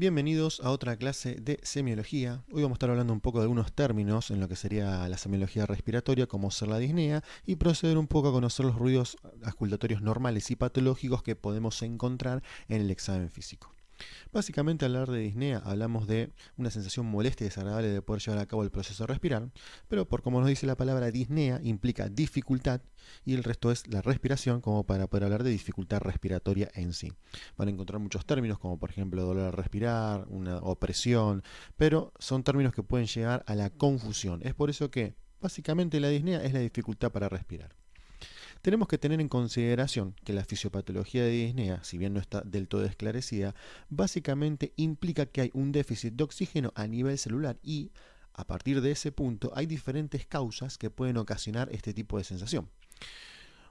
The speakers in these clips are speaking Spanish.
Bienvenidos a otra clase de semiología. Hoy vamos a estar hablando un poco de algunos términos en lo que sería la semiología respiratoria, como ser la disnea, y proceder un poco a conocer los ruidos auscultatorios normales y patológicos que podemos encontrar en el examen físico. Básicamente al hablar de disnea hablamos de una sensación molesta y desagradable de poder llevar a cabo el proceso de respirar, pero por como nos dice la palabra disnea implica dificultad y el resto es la respiración como para poder hablar de dificultad respiratoria en sí. Van a encontrar muchos términos como por ejemplo dolor al respirar, una opresión, pero son términos que pueden llegar a la confusión. Es por eso que básicamente la disnea es la dificultad para respirar. Tenemos que tener en consideración que la fisiopatología de disnea, si bien no está del todo esclarecida, básicamente implica que hay un déficit de oxígeno a nivel celular y, a partir de ese punto, hay diferentes causas que pueden ocasionar este tipo de sensación.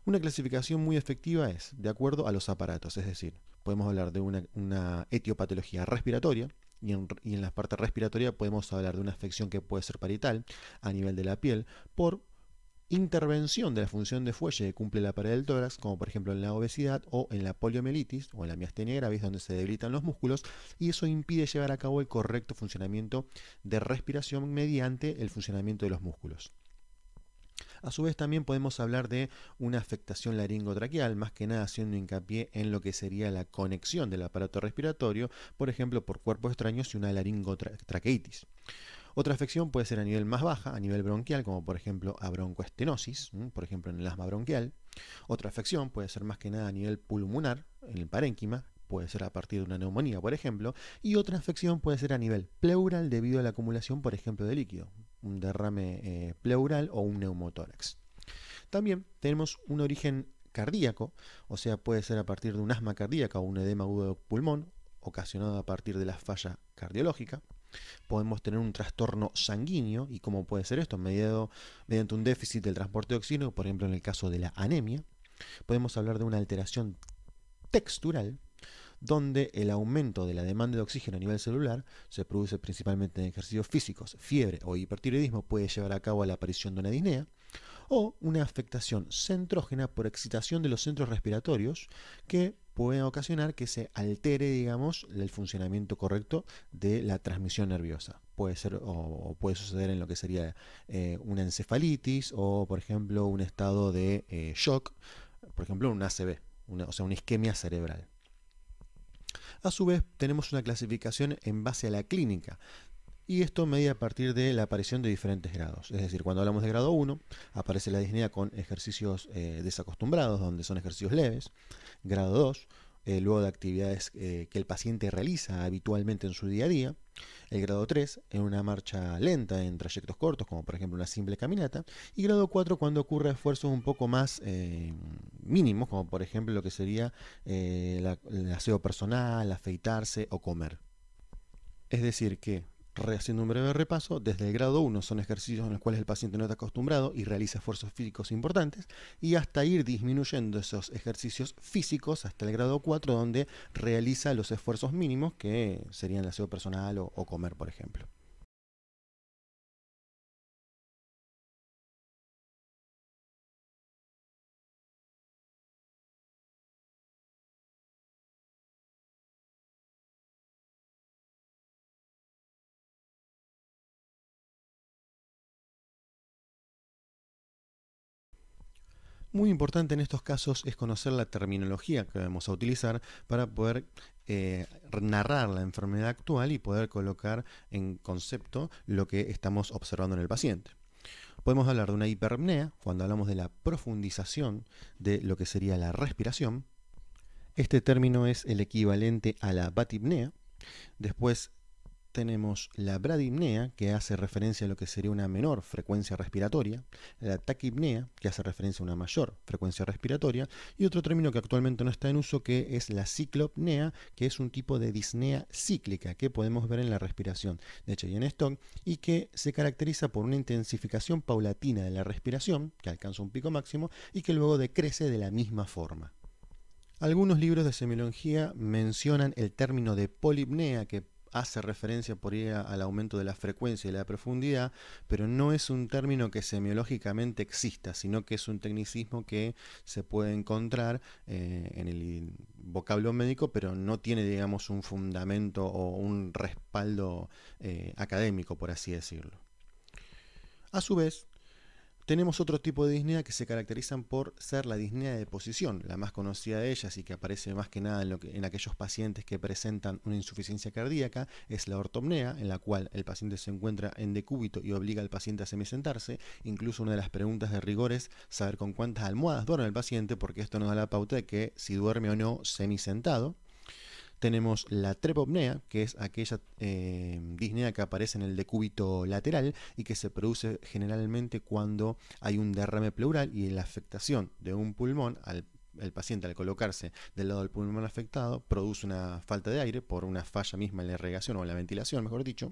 Una clasificación muy efectiva es de acuerdo a los aparatos, es decir, podemos hablar de una, etiopatología respiratoria, y en, y en, la parte respiratoria podemos hablar de una afección que puede ser parital a nivel de la piel por intervención de la función de fuelle que cumple la pared del tórax, como por ejemplo en la obesidad o en la poliomielitis o en la miastenia gravis, donde se debilitan los músculos, y eso impide llevar a cabo el correcto funcionamiento de respiración mediante el funcionamiento de los músculos. A su vez también podemos hablar de una afectación laringotraqueal, más que nada haciendo hincapié en lo que sería la conexión del aparato respiratorio, por ejemplo por cuerpos extraños y una laringotraqueitis. Otra afección puede ser a nivel más baja, a nivel bronquial, como por ejemplo a broncoestenosis, por ejemplo en el asma bronquial. Otra afección puede ser más que nada a nivel pulmonar, en el parénquima, puede ser a partir de una neumonía, por ejemplo, y otra afección puede ser a nivel pleural debido a la acumulación, por ejemplo, de líquido, un derrame eh, pleural o un neumotórax. También tenemos un origen cardíaco, o sea, puede ser a partir de un asma cardíaca o un edema agudo de pulmón, ocasionado a partir de la falla cardiológica podemos tener un trastorno sanguíneo. ¿Y cómo puede ser esto? Mediado, mediante un déficit del transporte de oxígeno, por ejemplo en el caso de la anemia. Podemos hablar de una alteración textural, donde el aumento de la demanda de oxígeno a nivel celular se produce principalmente en ejercicios físicos. Fiebre o hipertiroidismo puede llevar a cabo la aparición de una disnea o una afectación centrógena por excitación de los centros respiratorios que puede ocasionar que se altere, digamos, el funcionamiento correcto de la transmisión nerviosa. Puede ser o, puede suceder en lo que sería eh, una encefalitis o, por ejemplo, un estado de eh, shock, por ejemplo, un ACV, o sea, una isquemia cerebral. A su vez, tenemos una clasificación en base a la clínica, y esto media a partir de la aparición de diferentes grados. Es decir, cuando hablamos de grado 1, aparece la disnea con ejercicios eh, desacostumbrados, donde son ejercicios leves. Grado 2, eh, luego de actividades eh, que el paciente realiza habitualmente en su día a día. El grado 3, en una marcha lenta en trayectos cortos, como por ejemplo una simple caminata. Y grado 4, cuando ocurre esfuerzos un poco más mínimos, como por ejemplo lo que sería el aseo personal, afeitarse o comer. Es decir, que Haciendo un breve repaso, desde el grado 1 son ejercicios en los cuales el paciente no está acostumbrado y realiza esfuerzos físicos importantes, y hasta ir disminuyendo esos ejercicios físicos hasta el grado 4, donde realiza los esfuerzos mínimos que serían el aseo personal o comer, por ejemplo. Muy importante en estos casos es conocer la terminología que vamos a utilizar para poder eh, narrar la enfermedad actual y poder colocar en concepto lo que estamos observando en el paciente. Podemos hablar de una hiperpnea cuando hablamos de la profundización de lo que sería la respiración. Este término es el equivalente a la batipnea. Después tenemos la bradipnea, que hace referencia a lo que sería una menor frecuencia respiratoria, la taquipnea, que hace referencia a una mayor frecuencia respiratoria, y otro término que actualmente no está en uso, que es la ciclopnea, que es un tipo de disnea cíclica que podemos ver en la respiración de Cheyenne Stock y que se caracteriza por una intensificación paulatina de la respiración, que alcanza un pico máximo, y que luego decrece de la misma forma. Algunos libros de semiología mencionan el término de polipnea, que hace referencia por ahí al aumento de la frecuencia y la profundidad, pero no es un término que semiológicamente exista, sino que es un tecnicismo que se puede encontrar eh, en el vocablo médico, pero no tiene, digamos, un fundamento o un respaldo eh, académico, por así decirlo. A su vez, tenemos otro tipo de disnea que se caracterizan por ser la disnea de posición, la más conocida de ellas y que aparece más que nada en, en, aquellos pacientes que presentan una insuficiencia cardíaca, es la ortomnea, en la cual el paciente se encuentra en decúbito y obliga al paciente a semisentarse. Incluso una de las preguntas de rigor es saber con cuántas almohadas duerme el paciente, porque esto nos da la pauta de que si duerme o no semisentado. Tenemos la trepopnea, que es aquella eh, disnea que aparece en el decúbito lateral y que se produce generalmente cuando hay un derrame pleural y la afectación de un pulmón al el paciente al colocarse del lado del pulmón afectado produce una falta de aire por una falla misma en la irrigación o en la ventilación, mejor dicho,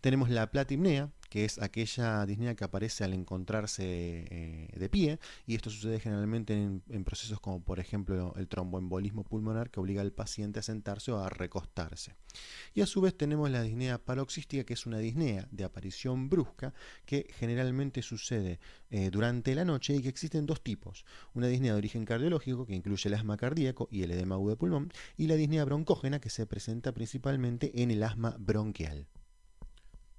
tenemos la platimnea, que es aquella disnea que aparece al encontrarse eh, de pie, y esto sucede generalmente en, procesos como por ejemplo el tromboembolismo pulmonar que obliga al paciente a sentarse o a recostarse. Y a su vez tenemos la disnea paroxística, que es una disnea de aparición brusca que generalmente sucede eh, durante la noche y que existen dos tipos, una disnea de origen cardiológico que incluye el asma cardíaco y el edema agudo de pulmón, y la disnea broncógena que se presenta principalmente en el asma bronquial.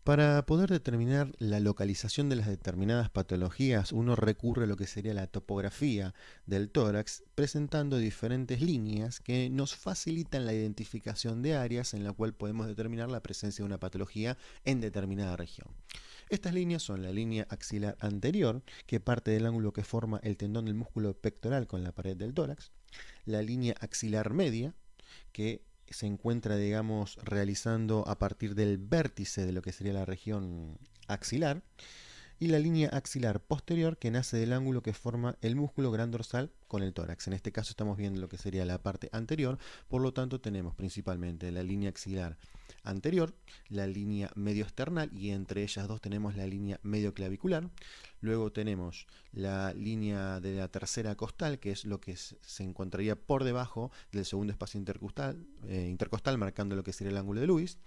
Para poder determinar la localización de las determinadas patologías, uno recurre a lo que sería la topografía del tórax, presentando diferentes líneas que nos facilitan la identificación de áreas en la cual podemos determinar la presencia de una patología en determinada región. Estas líneas son la línea axilar anterior, que parte del ángulo que forma el tendón del músculo pectoral con la pared del tórax, la línea axilar media, que se encuentra, digamos, realizando a partir del vértice de lo que sería la región axilar y la línea axilar posterior que nace del ángulo que forma el músculo gran dorsal con el tórax. En este caso estamos viendo lo que sería la parte anterior, por lo tanto tenemos principalmente la línea axilar anterior, la línea medio external y entre ellas dos tenemos la línea medio clavicular. Luego tenemos la línea de la tercera costal, que es lo que se encontraría por debajo del segundo espacio intercostal, eh, intercostal marcando lo que sería el ángulo de Luis,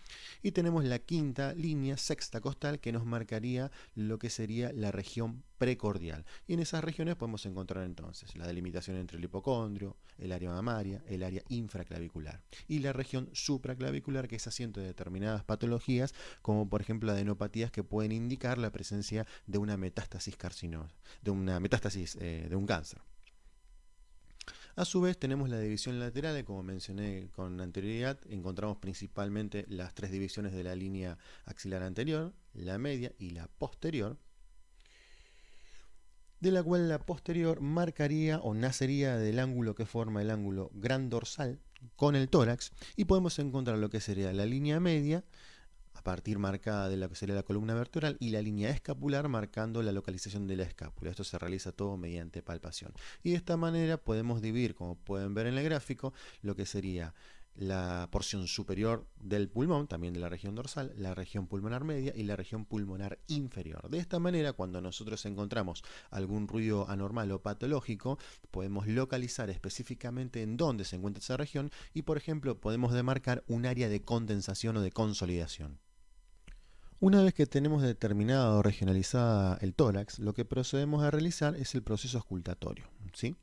Y tenemos la quinta línea, sexta costal, que nos marcaría lo que sería la región precordial. Y en esas regiones podemos encontrar entonces la delimitación entre el hipocondrio, el área mamaria, el área infraclavicular y la región supraclavicular que es asiento de determinadas patologías como por ejemplo adenopatías que pueden indicar la presencia de una metástasis carcinosa, de una metástasis eh, de un cáncer. A su vez tenemos la división lateral, y como mencioné con anterioridad, encontramos principalmente las tres divisiones de la línea axilar anterior, la media y la posterior de la cual la posterior marcaría o nacería del ángulo que forma el ángulo gran dorsal con el tórax y podemos encontrar lo que sería la línea media a partir marcada de lo que sería la columna vertebral y la línea escapular marcando la localización de la escápula. Esto se realiza todo mediante palpación. Y de esta manera podemos dividir, como pueden ver en el gráfico, lo que sería la porción superior del pulmón, también de la región dorsal, la región pulmonar media y la región pulmonar inferior. De esta manera, cuando nosotros encontramos algún ruido anormal o patológico, podemos localizar específicamente en dónde se encuentra esa región y, por ejemplo, podemos demarcar un área de condensación o de consolidación. Una vez que tenemos determinado o regionalizada el tórax, lo que procedemos a realizar es el proceso auscultatorio. ¿sí?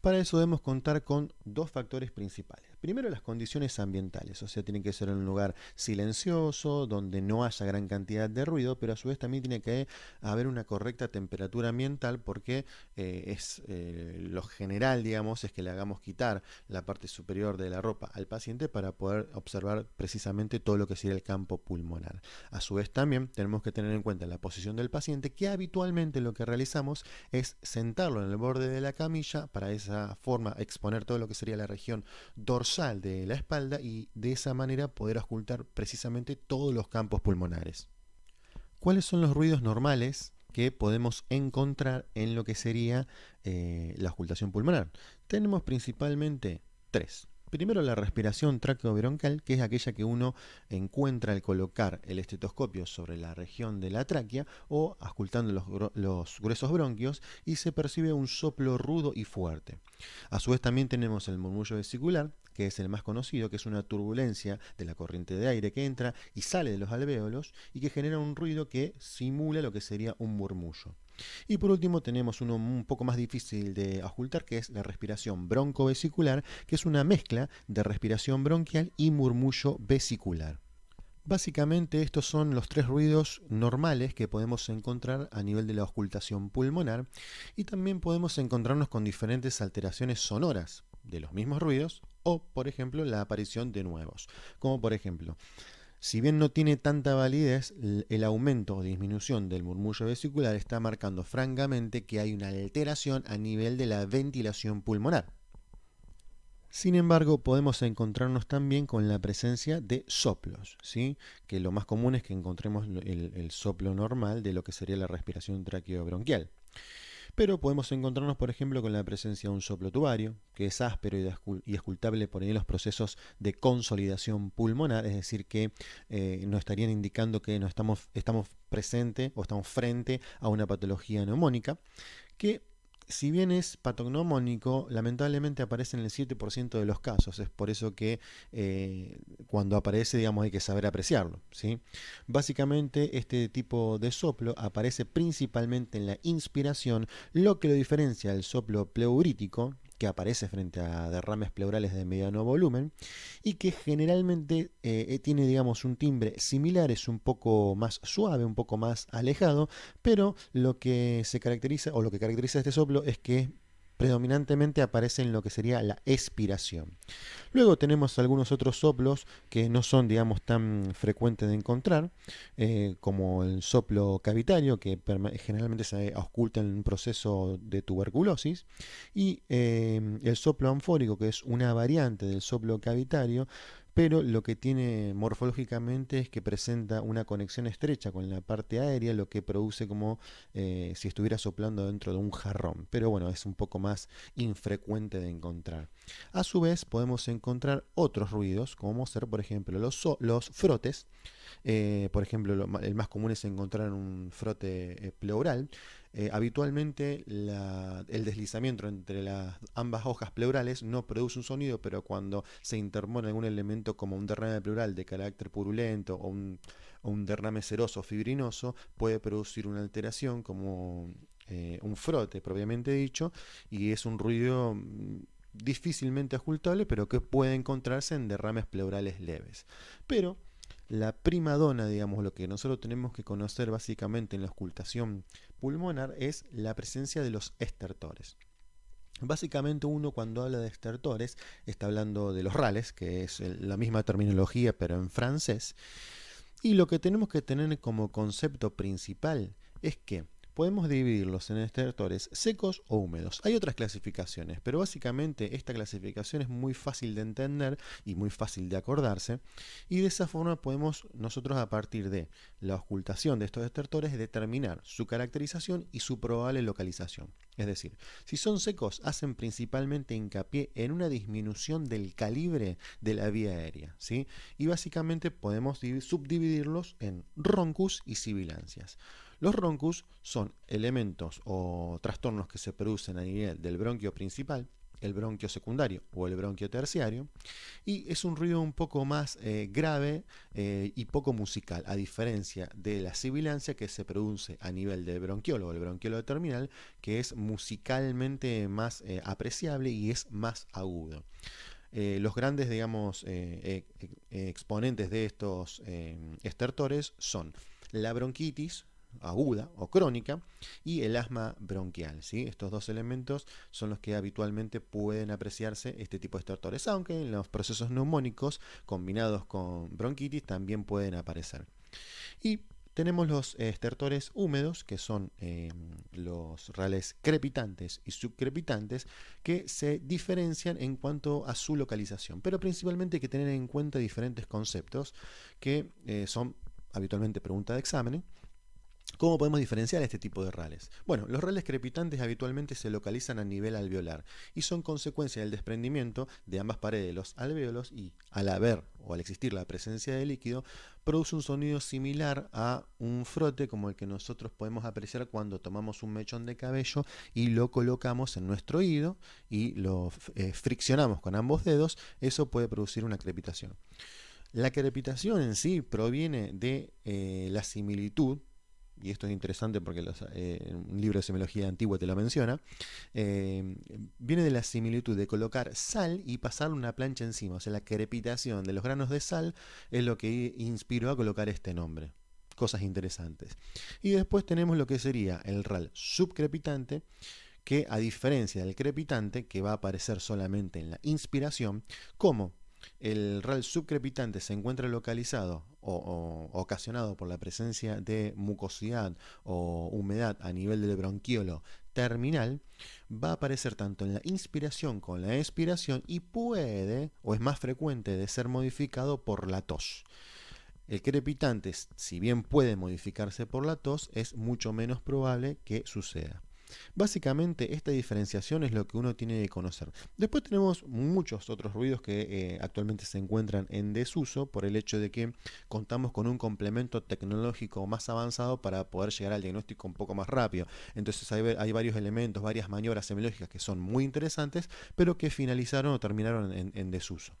Para eso debemos contar con dos factores principales. Primero las condiciones ambientales, o sea, tiene que ser en un lugar silencioso, donde no haya gran cantidad de ruido, pero a su vez también tiene que haber una correcta temperatura ambiental porque eh, es eh, lo general, digamos, es que le hagamos quitar la parte superior de la ropa al paciente para poder observar precisamente todo lo que sería el campo pulmonar. A su vez también tenemos que tener en cuenta la posición del paciente, que habitualmente lo que realizamos es sentarlo en el borde de la camilla para esa forma exponer todo lo que sería la región dorsal sal de la espalda y de esa manera poder ocultar precisamente todos los campos pulmonares. ¿Cuáles son los ruidos normales que podemos encontrar en lo que sería eh, la ocultación pulmonar? Tenemos principalmente tres. Primero la respiración traqueobronquial, que es aquella que uno encuentra al colocar el estetoscopio sobre la región de la tráquea o ascultando los, los, gruesos bronquios y se percibe un soplo rudo y fuerte. A su vez también tenemos el murmullo vesicular, que es el más conocido, que es una turbulencia de la corriente de aire que entra y sale de los alvéolos y que genera un ruido que simula lo que sería un murmullo. Y por último tenemos uno un poco más difícil de ocultar, que es la respiración broncovesicular, que es una mezcla de respiración bronquial y murmullo vesicular. Básicamente estos son los tres ruidos normales que podemos encontrar a nivel de la ocultación pulmonar y también podemos encontrarnos con diferentes alteraciones sonoras de los mismos ruidos o, por ejemplo, la aparición de nuevos, como por ejemplo si bien no tiene tanta validez, el aumento o disminución del murmullo vesicular está marcando francamente que hay una alteración a nivel de la ventilación pulmonar. Sin embargo, podemos encontrarnos también con la presencia de soplos, ¿sí? que lo más común es que encontremos el, soplo normal de lo que sería la respiración traqueobronquial. Pero podemos encontrarnos, por ejemplo, con la presencia de un soplo tubario, que es áspero y escultable por ahí en los procesos de consolidación pulmonar, es decir, que eh, nos estarían indicando que no estamos, estamos presente o estamos frente a una patología neumónica, que si bien es patognomónico, lamentablemente aparece en el 7% de los casos. Es por eso que eh, cuando aparece, digamos, hay que saber apreciarlo. ¿sí? Básicamente, este tipo de soplo aparece principalmente en la inspiración, lo que lo diferencia del soplo pleurítico, que aparece frente a derrames pleurales de mediano volumen y que generalmente eh, eh, tiene digamos un timbre similar, es un poco más suave, un poco más alejado, pero lo que se caracteriza o lo que caracteriza este soplo es que predominantemente aparece en lo que sería la expiración. Luego tenemos algunos otros soplos que no son, digamos, tan frecuentes de encontrar, eh, como el soplo cavitario, que generalmente se oculta en un proceso de tuberculosis, y eh, el soplo anfórico, que es una variante del soplo cavitario, pero lo que tiene morfológicamente es que presenta una conexión estrecha con la parte aérea, lo que produce como eh, si estuviera soplando dentro de un jarrón, pero bueno, es un poco más infrecuente de encontrar. A su vez, podemos encontrar otros ruidos, como ser, por ejemplo, los, los frotes, eh, por ejemplo, el más común es encontrar un frote eh, pleural, eh, habitualmente el deslizamiento entre las ambas hojas pleurales no produce un sonido, pero cuando se interpone algún elemento como un derrame pleural de carácter purulento o un, derrame seroso fibrinoso, puede producir una alteración como eh, un frote propiamente dicho, y es un ruido mm, difícilmente ocultable, pero que puede encontrarse en derrames pleurales leves. Pero la prima dona, digamos, lo que nosotros tenemos que conocer básicamente en la ocultación pulmonar es la presencia de los estertores. Básicamente uno cuando habla de estertores está hablando de los rales, que es la misma terminología pero en francés. Y lo que tenemos que tener como concepto principal es que podemos dividirlos en estertores secos o húmedos. Hay otras clasificaciones, pero básicamente esta clasificación es muy fácil de entender y muy fácil de acordarse. Y de esa forma podemos nosotros a partir de la ocultación de estos estertores determinar su caracterización y su probable localización. Es decir, si son secos, hacen principalmente hincapié en una disminución del calibre de la vía aérea. ¿sí? Y básicamente podemos subdividirlos en roncus y sibilancias. Los roncus son elementos o trastornos que se producen a nivel del bronquio principal, el bronquio secundario o el bronquio terciario, y es un ruido un poco más eh, grave eh, y poco musical, a diferencia de la sibilancia que se produce a nivel del bronquiolo o el bronquiolo terminal, que es musicalmente más eh, apreciable y es más agudo. los grandes, digamos, exponentes de estos estertores son la bronquitis, aguda o crónica y el asma bronquial. ¿sí? Estos dos elementos son los que habitualmente pueden apreciarse este tipo de estertores, aunque en los procesos neumónicos combinados con bronquitis también pueden aparecer. Y tenemos los estertores húmedos, que son em, los rales crepitantes y subcrepitantes, que se diferencian en cuanto a su localización. Pero principalmente hay que tener en cuenta diferentes conceptos que eh, son habitualmente pregunta de examen ¿Cómo podemos diferenciar este tipo de rales? Bueno, los rales crepitantes habitualmente se localizan a nivel alveolar y son consecuencia del desprendimiento de ambas paredes de los alvéolos y al haber o al existir la presencia de líquido, produce un sonido similar a un frote como el que nosotros podemos apreciar cuando tomamos un mechón de cabello y lo colocamos en nuestro oído y lo eh, friccionamos con ambos dedos, eso puede producir una crepitación. La crepitación en sí proviene de eh, la similitud y esto es interesante porque eh, un libro de semiología antigua te lo menciona, eh, viene de la similitud de colocar sal y pasar una plancha encima. O sea, la crepitación de los granos de sal es lo que inspiró a colocar este nombre. Cosas interesantes. Y después tenemos lo que sería el RAL subcrepitante, que a diferencia del crepitante, que va a aparecer solamente en la inspiración, como el RAL subcrepitante se encuentra localizado o, ocasionado por la presencia de mucosidad o humedad a nivel del bronquiolo terminal, va a aparecer tanto en la inspiración como en la expiración y puede, o es más frecuente, de ser modificado por la tos. El crepitante, si bien puede modificarse por la tos, es mucho menos probable que suceda. Básicamente esta diferenciación es lo que uno tiene que conocer. Después tenemos muchos otros ruidos que eh, actualmente se encuentran en desuso por el hecho de que contamos con un complemento tecnológico más avanzado para poder llegar al diagnóstico un poco más rápido. Entonces hay, varios elementos, varias maniobras semiológicas que son muy interesantes, pero que finalizaron o terminaron en desuso.